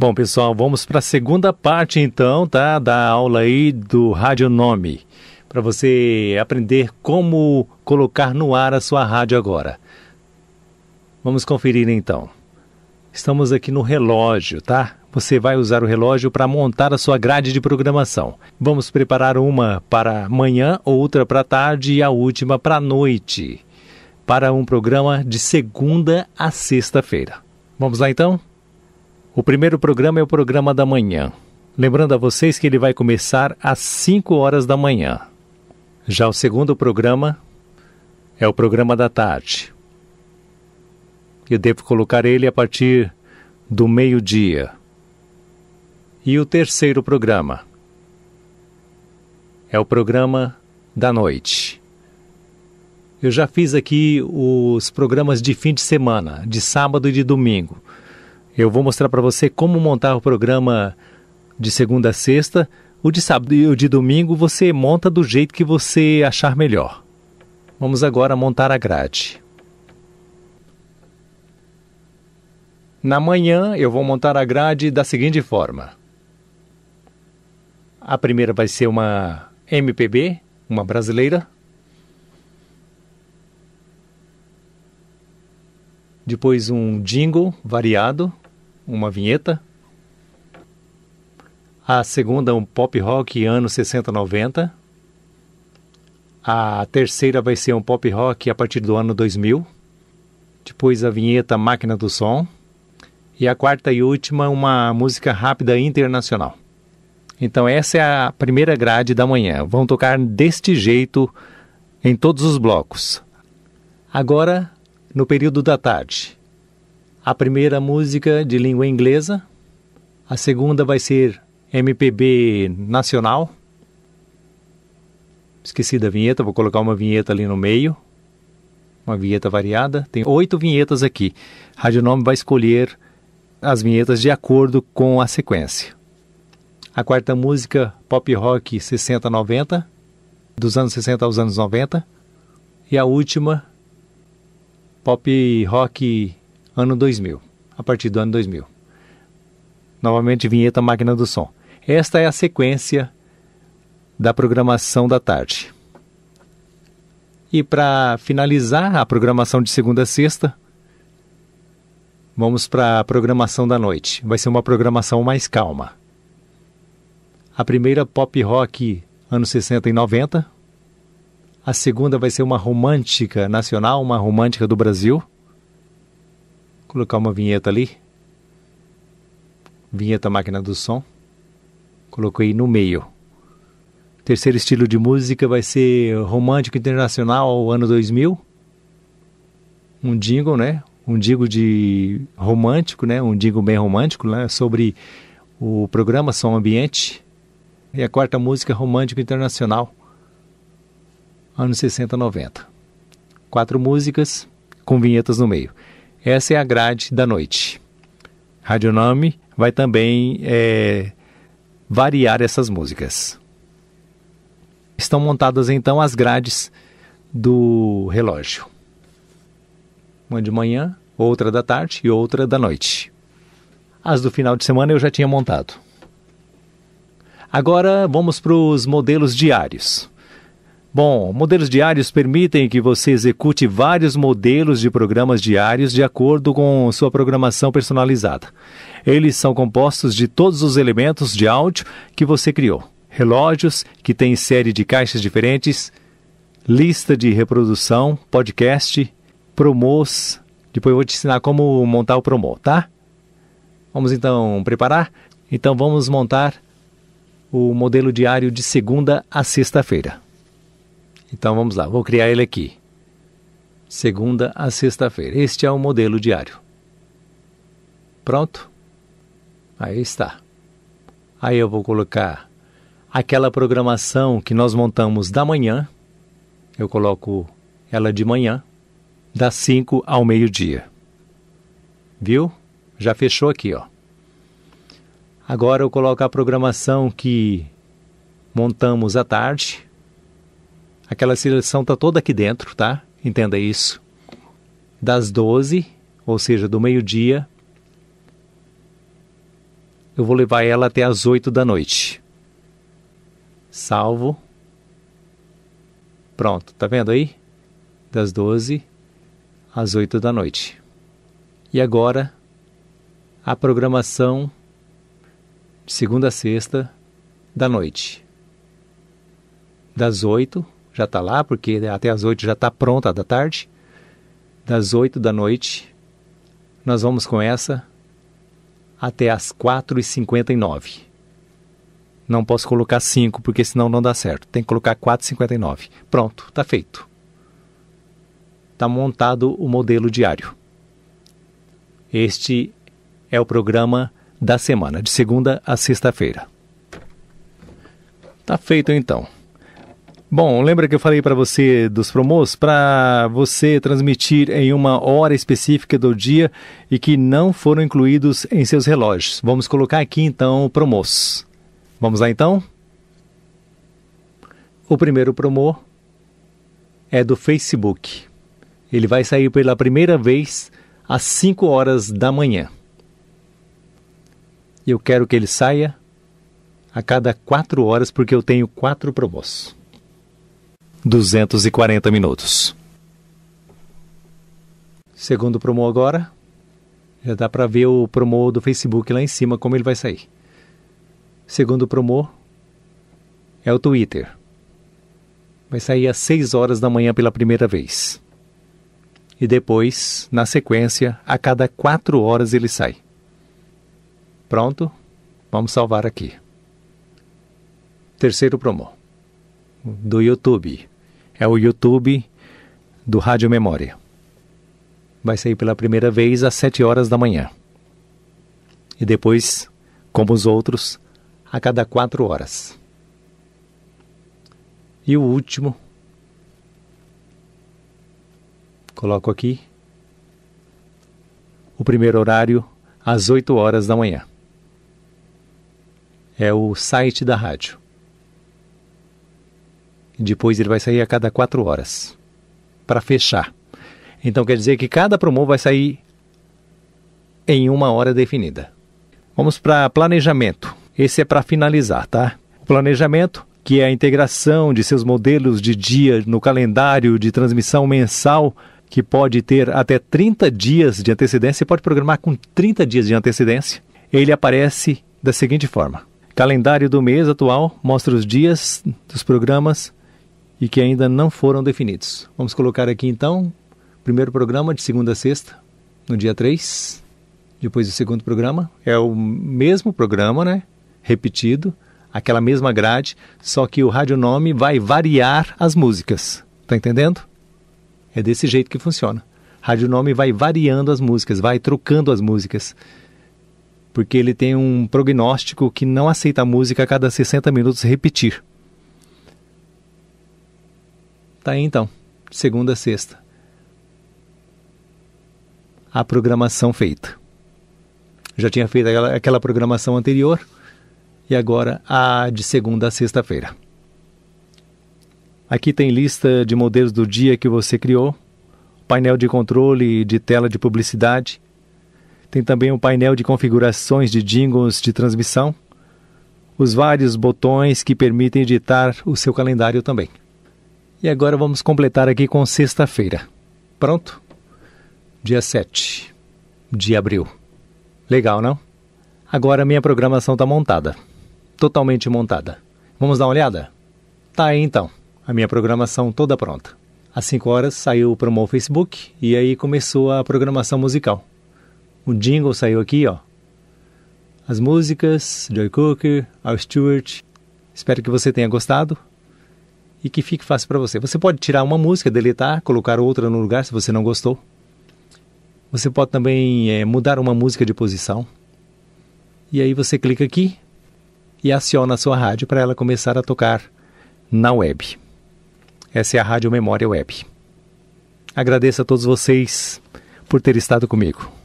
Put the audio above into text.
Bom, pessoal, vamos para a segunda parte então, tá? Da aula aí do Radionome, para você aprender como colocar no ar a sua rádio agora. Vamos conferir então. Estamos aqui no relógio, tá? Você vai usar o relógio para montar a sua grade de programação. Vamos preparar uma para manhã, outra para tarde e a última para noite, para um programa de segunda a sexta-feira. Vamos lá então? O primeiro programa é o programa da manhã. Lembrando a vocês que ele vai começar às 5 horas da manhã. Já o segundo programa é o programa da tarde. Eu devo colocar ele a partir do meio-dia. E o terceiro programa é o programa da noite. Eu já fiz aqui os programas de fim de semana, de sábado e de domingo. Eu vou mostrar para você como montar o programa de segunda a sexta. O de sábado e o de domingo você monta do jeito que você achar melhor. Vamos agora montar a grade. Na manhã eu vou montar a grade da seguinte forma. A primeira vai ser uma MPB, uma brasileira. Depois um jingle variado uma vinheta. A segunda, um pop rock anos 60, 90. A terceira vai ser um pop rock a partir do ano 2000. Depois a vinheta Máquina do Som. E a quarta e última, uma música rápida internacional. Então essa é a primeira grade da manhã. Vão tocar deste jeito em todos os blocos. Agora, no período da tarde, a primeira música de língua inglesa, a segunda vai ser MPB nacional. Esqueci da vinheta, vou colocar uma vinheta ali no meio. Uma vinheta variada. Tem oito vinhetas aqui. A Radionome vai escolher as vinhetas de acordo com a sequência. A quarta música, pop rock 60-90, dos anos 60 aos anos 90. E a última, pop rock ano 2000, a partir do ano 2000. Novamente, vinheta máquina do som. Esta é a sequência da programação da tarde. E para finalizar a programação de segunda a sexta, vamos para a programação da noite. Vai ser uma programação mais calma. A primeira pop rock anos 60 e 90. A segunda vai ser uma romântica nacional, uma romântica do Brasil. Colocar uma vinheta ali. Vinheta máquina do som. Coloquei no meio. Terceiro estilo de música vai ser Romântico Internacional, ano 2000. Um jingle, né? Um jingle de romântico, né? Um jingle bem romântico, né? Sobre o programa Som Ambiente. E a quarta música Romântico Internacional, anos 60, 90. Quatro músicas com vinhetas no meio. Essa é a grade da noite. nome vai também é, variar essas músicas. Estão montadas então as grades do relógio. Uma de manhã, outra da tarde e outra da noite. As do final de semana eu já tinha montado. Agora vamos para os modelos diários. Bom, modelos diários permitem que você execute vários modelos de programas diários de acordo com sua programação personalizada. Eles são compostos de todos os elementos de áudio que você criou: relógios, que têm série de caixas diferentes, lista de reprodução, podcast, promos. Depois eu vou te ensinar como montar o promo, tá? Vamos então preparar? Então vamos montar o modelo diário de segunda a sexta-feira. Então vamos lá, vou criar ele aqui. Segunda a sexta-feira. Este é o modelo diário. Pronto? Aí está. Aí eu vou colocar aquela programação que nós montamos da manhã. Eu coloco ela de manhã, das 5 ao meio-dia. Viu? Já fechou aqui, ó. Agora eu coloco a programação que montamos à tarde, Aquela seleção está toda aqui dentro, tá? Entenda isso. Das 12, ou seja, do meio-dia, eu vou levar ela até as 8 da noite. Salvo. Pronto, tá vendo aí? Das 12 às 8 da noite. E agora, a programação de segunda a sexta da noite. Das 8 já está lá, porque né, até as 8 já está pronta da tarde. Das 8 da noite, nós vamos com essa até as 4h59. Não posso colocar 5, porque senão não dá certo. Tem que colocar nove. Pronto, está feito. Está montado o modelo diário. Este é o programa da semana, de segunda a sexta-feira. Tá feito então. Bom, lembra que eu falei para você dos promos para você transmitir em uma hora específica do dia e que não foram incluídos em seus relógios. Vamos colocar aqui então o promos. Vamos lá então? O primeiro promo é do Facebook. Ele vai sair pela primeira vez às 5 horas da manhã. Eu quero que ele saia a cada 4 horas porque eu tenho quatro promos. 240 minutos. Segundo promo agora, já dá para ver o promo do Facebook lá em cima como ele vai sair. Segundo promo é o Twitter. Vai sair às 6 horas da manhã pela primeira vez. E depois, na sequência, a cada 4 horas ele sai. Pronto? Vamos salvar aqui. Terceiro promo do YouTube é o YouTube do Rádio Memória. Vai sair pela primeira vez às 7 horas da manhã. E depois, como os outros, a cada 4 horas. E o último, coloco aqui, o primeiro horário às 8 horas da manhã. É o site da rádio depois ele vai sair a cada quatro horas para fechar. Então quer dizer que cada promo vai sair em uma hora definida. Vamos para planejamento. Esse é para finalizar, tá? O planejamento, que é a integração de seus modelos de dia no calendário de transmissão mensal, que pode ter até 30 dias de antecedência, Você pode programar com 30 dias de antecedência. Ele aparece da seguinte forma: calendário do mês atual mostra os dias dos programas e que ainda não foram definidos. Vamos colocar aqui então, primeiro programa de segunda a sexta, no dia 3, depois o segundo programa. É o mesmo programa, né? Repetido, aquela mesma grade, só que o nome vai variar as músicas. Tá entendendo? É desse jeito que funciona. nome vai variando as músicas, vai trocando as músicas. Porque ele tem um prognóstico que não aceita a música a cada 60 minutos repetir. Tá aí então, segunda a sexta. A programação feita. Já tinha feito aquela, aquela programação anterior e agora a de segunda a sexta-feira. Aqui tem lista de modelos do dia que você criou, painel de controle de tela de publicidade. Tem também um painel de configurações de jingles de transmissão, os vários botões que permitem editar o seu calendário também. E agora vamos completar aqui com sexta-feira. Pronto? Dia 7 de abril. Legal, não? Agora minha programação está montada. Totalmente montada. Vamos dar uma olhada? Tá aí então. A minha programação toda pronta. Às 5 horas saiu o promo Facebook e aí começou a programação musical. O jingle saiu aqui, ó. As músicas, Joy Cooker, Al Stewart. Espero que você tenha gostado e que fique fácil para você. Você pode tirar uma música, deletar, colocar outra no lugar se você não gostou. Você pode também é, mudar uma música de posição. E aí você clica aqui e aciona a sua rádio para ela começar a tocar na web. Essa é a Rádio Memória Web. Agradeço a todos vocês por ter estado comigo.